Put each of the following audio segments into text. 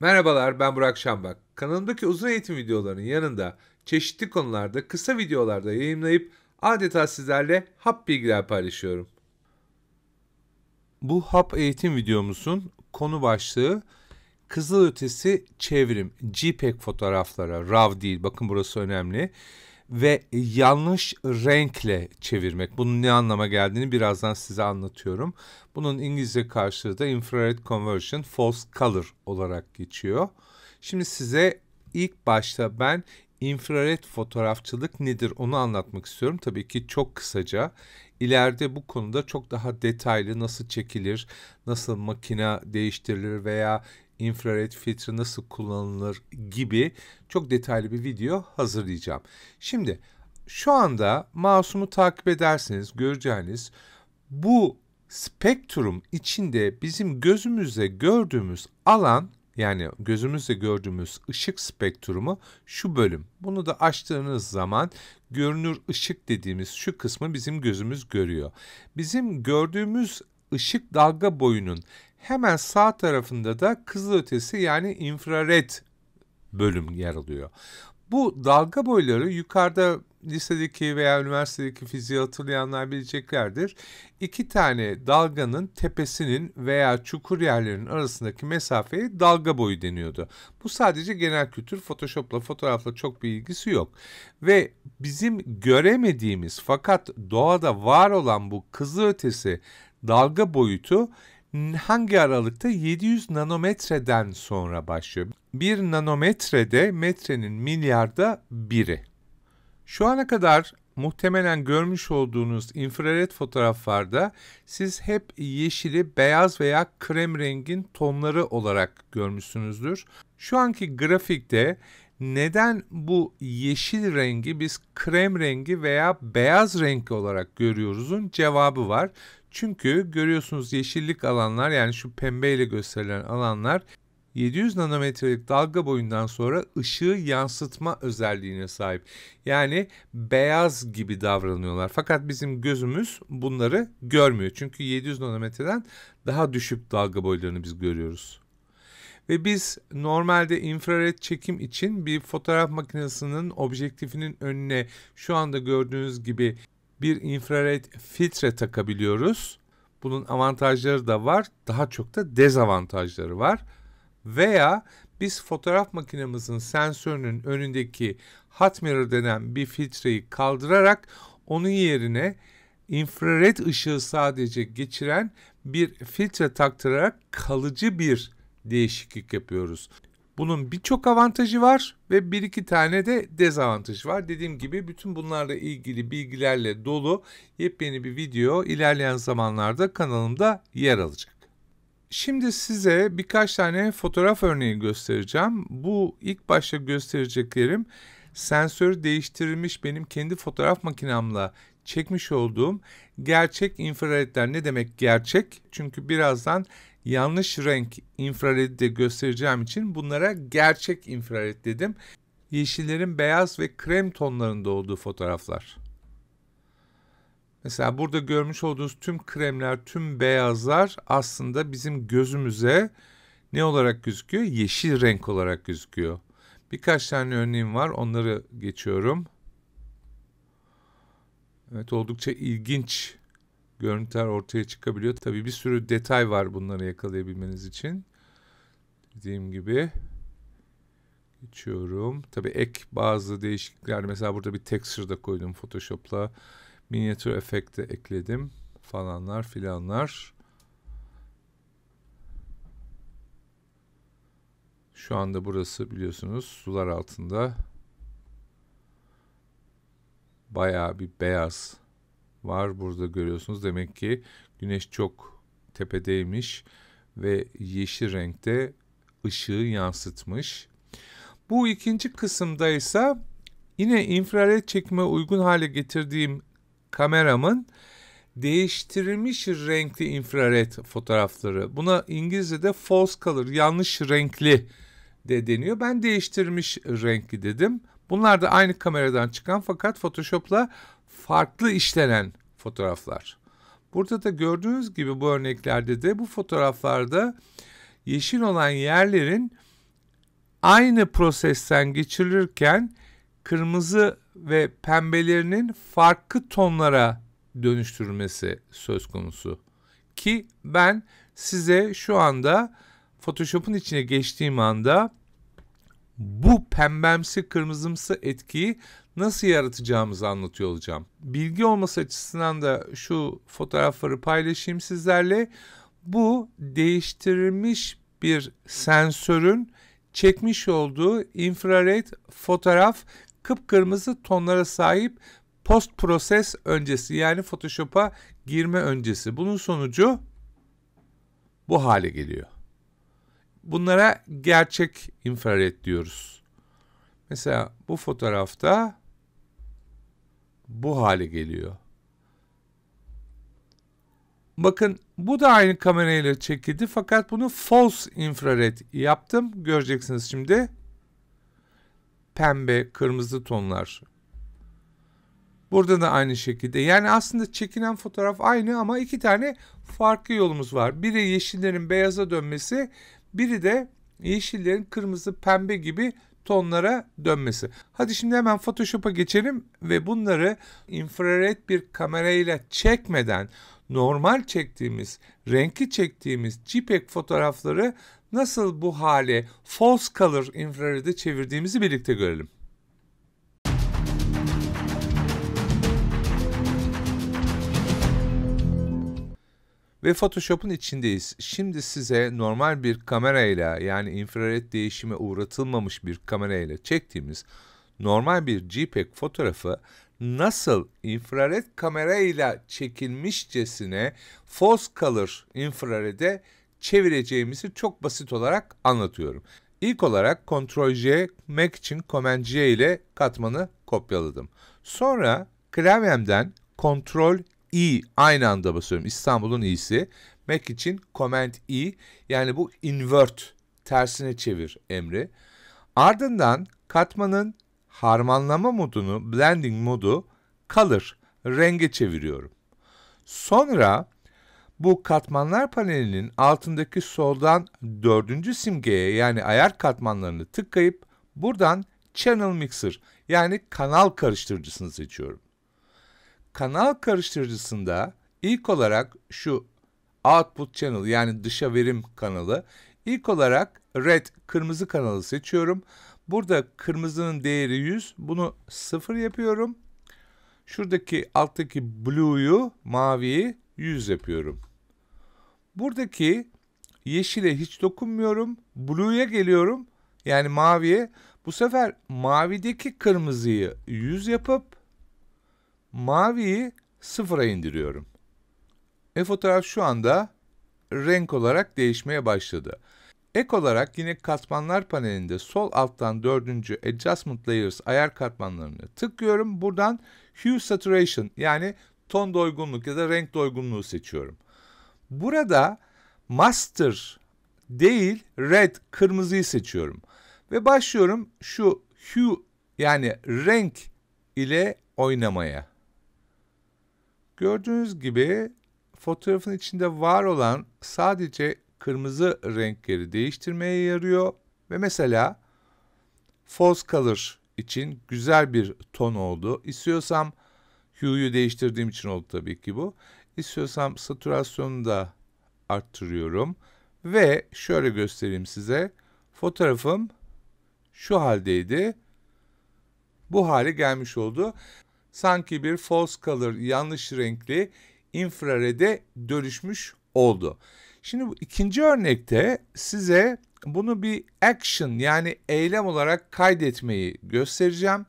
Merhabalar ben Burak Şambak. Kanalımdaki uzun eğitim videolarının yanında çeşitli konularda kısa videolarda yayınlayıp adeta sizlerle hap bilgiler paylaşıyorum. Bu hap eğitim videomuzun konu başlığı Kızıl ötesi çevrim JPEG fotoğraflara RAW değil bakın burası önemli ve yanlış renkle çevirmek. Bunun ne anlama geldiğini birazdan size anlatıyorum. Bunun İngilizce karşılığı da infrared conversion false color olarak geçiyor. Şimdi size ilk başta ben infrared fotoğrafçılık nedir onu anlatmak istiyorum. Tabii ki çok kısaca. İleride bu konuda çok daha detaylı nasıl çekilir, nasıl makina değiştirilir veya infrared filtre nasıl kullanılır gibi çok detaylı bir video hazırlayacağım. Şimdi şu anda masumu takip ederseniz göreceğiniz bu spektrum içinde bizim gözümüzde gördüğümüz alan yani gözümüzde gördüğümüz ışık spektrumu şu bölüm. Bunu da açtığınız zaman görünür ışık dediğimiz şu kısmı bizim gözümüz görüyor. Bizim gördüğümüz ışık dalga boyunun Hemen sağ tarafında da kızıl ötesi yani infrared bölüm yer alıyor. Bu dalga boyları yukarıda lisedeki veya üniversitedeki fiziği hatırlayanlar bileceklerdir. İki tane dalganın tepesinin veya çukur yerlerinin arasındaki mesafeye dalga boyu deniyordu. Bu sadece genel kültür Photoshop'la fotoğrafla çok bir ilgisi yok. Ve bizim göremediğimiz fakat doğada var olan bu kızı ötesi dalga boyutu hangi aralıkta 700 nanometreden sonra başlıyor. Bir nanometrede metrenin milyarda biri. Şu ana kadar muhtemelen görmüş olduğunuz infrared fotoğraflarda siz hep yeşili, beyaz veya krem rengin tonları olarak görmüşsünüzdür. Şu anki grafikte neden bu yeşil rengi biz krem rengi veya beyaz renk olarak görüyoruzun cevabı var. Çünkü görüyorsunuz yeşillik alanlar yani şu pembe ile gösterilen alanlar 700 nanometrelik dalga boyundan sonra ışığı yansıtma özelliğine sahip. Yani beyaz gibi davranıyorlar. Fakat bizim gözümüz bunları görmüyor. Çünkü 700 nanometreden daha düşük dalga boylarını biz görüyoruz. Ve biz normalde infrared çekim için bir fotoğraf makinesinin objektifinin önüne şu anda gördüğünüz gibi bir infrared filtre takabiliyoruz. Bunun avantajları da var, daha çok da dezavantajları var. Veya biz fotoğraf makinemizin sensörünün önündeki hot mirror denen bir filtreyi kaldırarak onun yerine infrared ışığı sadece geçiren bir filtre taktırarak kalıcı bir değişiklik yapıyoruz. Bunun birçok avantajı var ve bir iki tane de dezavantajı var. Dediğim gibi bütün bunlarla ilgili bilgilerle dolu yepyeni bir video ilerleyen zamanlarda kanalımda yer alacak. Şimdi size birkaç tane fotoğraf örneği göstereceğim. Bu ilk başta göstereceklerim sensör değiştirilmiş benim kendi fotoğraf makinamla çekmiş olduğum gerçek infraredler ne demek gerçek? Çünkü birazdan yanlış renk infraredi de göstereceğim için bunlara gerçek infrared dedim. Yeşillerin beyaz ve krem tonlarında olduğu fotoğraflar. Mesela burada görmüş olduğunuz tüm kremler, tüm beyazlar aslında bizim gözümüze ne olarak gözüküyor? Yeşil renk olarak gözüküyor. Birkaç tane örneğim var. Onları geçiyorum. Evet oldukça ilginç görüntüler ortaya çıkabiliyor. Tabii bir sürü detay var bunları yakalayabilmeniz için. Dediğim gibi geçiyorum. Tabii ek bazı değişiklikler mesela burada bir texture da koydum Photoshop'la. Miniatür efekti ekledim falanlar filanlar. Şu anda burası biliyorsunuz sular altında bayağı bir beyaz var burada görüyorsunuz. Demek ki güneş çok tepedeymiş ve yeşil renkte ışığı yansıtmış. Bu ikinci kısımda ise yine infrared çekime uygun hale getirdiğim kameramın değiştirilmiş renkli infrared fotoğrafları. Buna İngilizce'de false color, yanlış renkli de deniyor. Ben değiştirilmiş renkli dedim. Bunlar da aynı kameradan çıkan fakat Photoshop'la farklı işlenen fotoğraflar. Burada da gördüğünüz gibi bu örneklerde de bu fotoğraflarda yeşil olan yerlerin aynı prosesten geçirilirken kırmızı ve pembelerinin farklı tonlara dönüştürülmesi söz konusu. Ki ben size şu anda Photoshop'un içine geçtiğim anda bu pembemsi kırmızımsı etkiyi nasıl yaratacağımızı anlatıyor olacağım. Bilgi olması açısından da şu fotoğrafları paylaşayım sizlerle. Bu değiştirilmiş bir sensörün çekmiş olduğu infrared fotoğraf kıpkırmızı tonlara sahip post proses öncesi yani Photoshop'a girme öncesi. Bunun sonucu bu hale geliyor. Bunlara gerçek infrared diyoruz. Mesela bu fotoğrafta bu hale geliyor. Bakın bu da aynı kamerayla çekildi fakat bunu false infrared yaptım. Göreceksiniz şimdi. Pembe, kırmızı tonlar. Burada da aynı şekilde. Yani aslında çekilen fotoğraf aynı ama iki tane farklı yolumuz var. Biri yeşillerin beyaza dönmesi, biri de yeşillerin kırmızı, pembe gibi tonlara dönmesi. Hadi şimdi hemen Photoshop'a geçelim ve bunları infrared bir kamerayla çekmeden normal çektiğimiz, renkli çektiğimiz JPEG fotoğrafları nasıl bu hale false color infrared'e çevirdiğimizi birlikte görelim. Ve Photoshop'un içindeyiz. Şimdi size normal bir kamerayla yani infrared değişime uğratılmamış bir kamerayla çektiğimiz normal bir JPEG fotoğrafı nasıl infrared kamerayla çekilmişçesine false color infrared'e çevireceğimizi çok basit olarak anlatıyorum. İlk olarak Ctrl J, Mac için Command J ile katmanı kopyaladım. Sonra klavyemden Ctrl e aynı anda basıyorum. İstanbul'un i'si. Mac için command E. yani bu invert tersine çevir emri. Ardından katmanın harmanlama modunu, blending modu color, renge çeviriyorum. Sonra bu katmanlar panelinin altındaki soldan dördüncü simgeye yani ayar katmanlarını tıklayıp buradan Channel Mixer yani kanal karıştırıcısını seçiyorum kanal karıştırıcısında ilk olarak şu output channel yani dışa verim kanalı ilk olarak red kırmızı kanalı seçiyorum. Burada kırmızının değeri 100. Bunu 0 yapıyorum. Şuradaki alttaki blue'yu, maviyi 100 yapıyorum. Buradaki yeşile hiç dokunmuyorum. Blue'ya geliyorum. Yani maviye. Bu sefer mavideki kırmızıyı 100 yapıp maviyi sıfıra indiriyorum. E fotoğraf şu anda renk olarak değişmeye başladı. Ek olarak yine katmanlar panelinde sol alttan dördüncü Adjustment Layers ayar katmanlarını tıklıyorum. Buradan Hue Saturation yani ton doygunluk ya da renk doygunluğu seçiyorum. Burada Master değil Red kırmızıyı seçiyorum. Ve başlıyorum şu Hue yani renk ile oynamaya. Gördüğünüz gibi fotoğrafın içinde var olan sadece kırmızı renkleri değiştirmeye yarıyor ve mesela false color için güzel bir ton oldu. İstiyorsam hue'yu değiştirdiğim için oldu tabii ki bu. İstiyorsam satürasyonu da arttırıyorum. Ve şöyle göstereyim size. Fotoğrafım şu haldeydi. Bu hale gelmiş oldu sanki bir false color yanlış renkli infrarede dönüşmüş oldu. Şimdi bu ikinci örnekte size bunu bir action yani eylem olarak kaydetmeyi göstereceğim.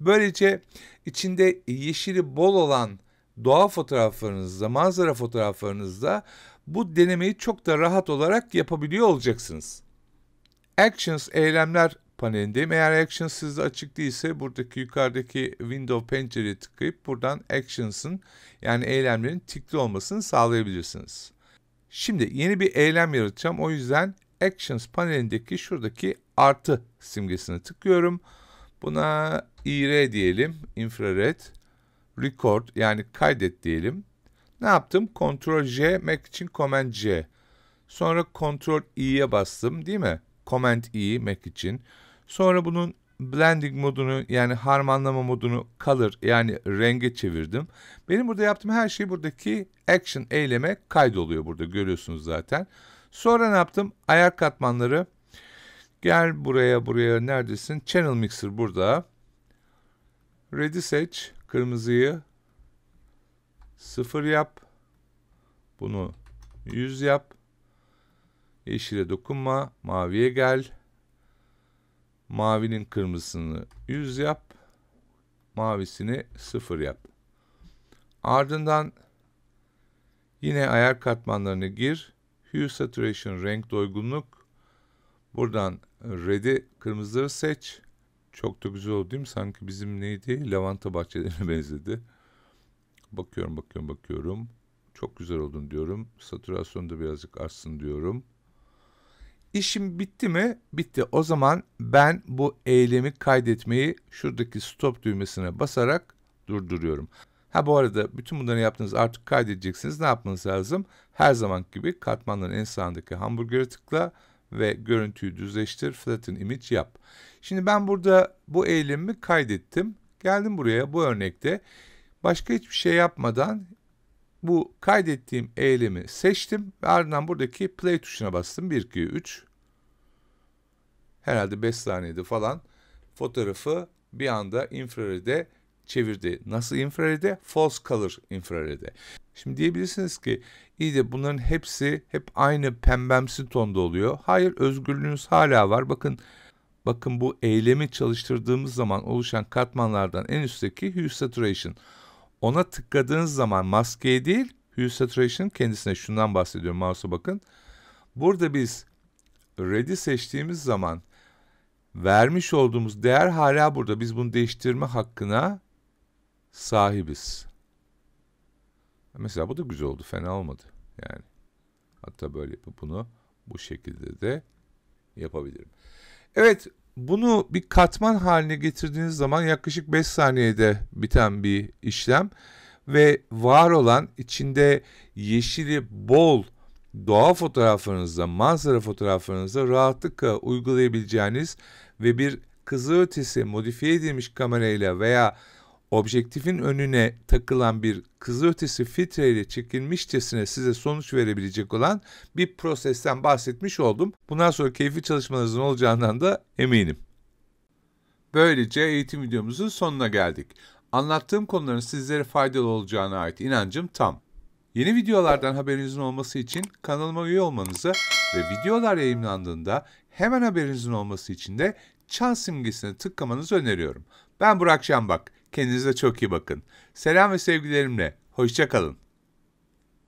Böylece içinde yeşili bol olan doğa fotoğraflarınızda, manzara fotoğraflarınızda bu denemeyi çok da rahat olarak yapabiliyor olacaksınız. Actions eylemler panelindeyim. Eğer Actions sizde açık değilse buradaki yukarıdaki window pencereye tıklayıp buradan Actions'ın yani eylemlerin tikli olmasını sağlayabilirsiniz. Şimdi yeni bir eylem yaratacağım. O yüzden Actions panelindeki şuradaki artı simgesine tıklıyorum. Buna IR diyelim, infrared, record yani kaydet diyelim. Ne yaptım? Ctrl J, Mac için Command J. Sonra Ctrl i'ye bastım değil mi? Command i Mac için. Sonra bunun blending modunu yani harmanlama modunu kalır yani renge çevirdim. Benim burada yaptığım her şey buradaki action eyleme kaydoluyor burada görüyorsunuz zaten. Sonra ne yaptım? Ayar katmanları gel buraya buraya neredesin? Channel mixer burada. Ready seç kırmızıyı sıfır yap. Bunu 100 yap. Yeşile dokunma. Maviye gel. Mavinin kırmızısını 100 yap. Mavisini 0 yap. Ardından yine ayar katmanlarını gir. Hue Saturation renk doygunluk. Buradan red'i kırmızıları seç. Çok da güzel oldu değil mi? Sanki bizim neydi? Lavanta bahçelerine benzedi. Bakıyorum bakıyorum bakıyorum. Çok güzel oldun diyorum. Saturasyon da birazcık artsın diyorum. İşim bitti mi? Bitti. O zaman ben bu eylemi kaydetmeyi şuradaki stop düğmesine basarak durduruyorum. Ha bu arada bütün bunları yaptınız artık kaydedeceksiniz. Ne yapmanız lazım? Her zaman gibi katmanların en sağındaki hamburgeri tıkla ve görüntüyü düzleştir, flatten image yap. Şimdi ben burada bu eylemi kaydettim. Geldim buraya bu örnekte. Başka hiçbir şey yapmadan bu kaydettiğim eylemi seçtim ve ardından buradaki play tuşuna bastım. 1, 2, 3. Herhalde 5 saniyede falan fotoğrafı bir anda infrarede çevirdi. Nasıl infrarede? False color infrarede. Şimdi diyebilirsiniz ki iyi de bunların hepsi hep aynı pembemsi tonda oluyor. Hayır özgürlüğünüz hala var. Bakın bakın bu eylemi çalıştırdığımız zaman oluşan katmanlardan en üstteki hue saturation ona tıkladığınız zaman maskeye değil Hue Saturation kendisine şundan bahsediyorum mouse'a bakın. Burada biz ready seçtiğimiz zaman vermiş olduğumuz değer hala burada. Biz bunu değiştirme hakkına sahibiz. Mesela bu da güzel oldu. Fena olmadı. Yani hatta böyle yapıp bunu bu şekilde de yapabilirim. Evet bunu bir katman haline getirdiğiniz zaman yaklaşık 5 saniyede biten bir işlem ve var olan içinde yeşili bol doğa fotoğraflarınızda, manzara fotoğraflarınızda rahatlıkla uygulayabileceğiniz ve bir kızılötesi modifiye edilmiş kamerayla veya objektifin önüne takılan bir kızılötesi filtreyle çekilmişçesine size sonuç verebilecek olan bir prosesten bahsetmiş oldum. Bundan sonra keyifli çalışmalarınızın olacağından da eminim. Böylece eğitim videomuzun sonuna geldik. Anlattığım konuların sizlere faydalı olacağına ait inancım tam. Yeni videolardan haberinizin olması için kanalıma üye olmanızı ve videolar yayınlandığında hemen haberinizin olması için de çan simgesine tıklamanızı öneriyorum. Ben Burak Şambak. Kendinize çok iyi bakın. Selam ve sevgilerimle. Hoşçakalın.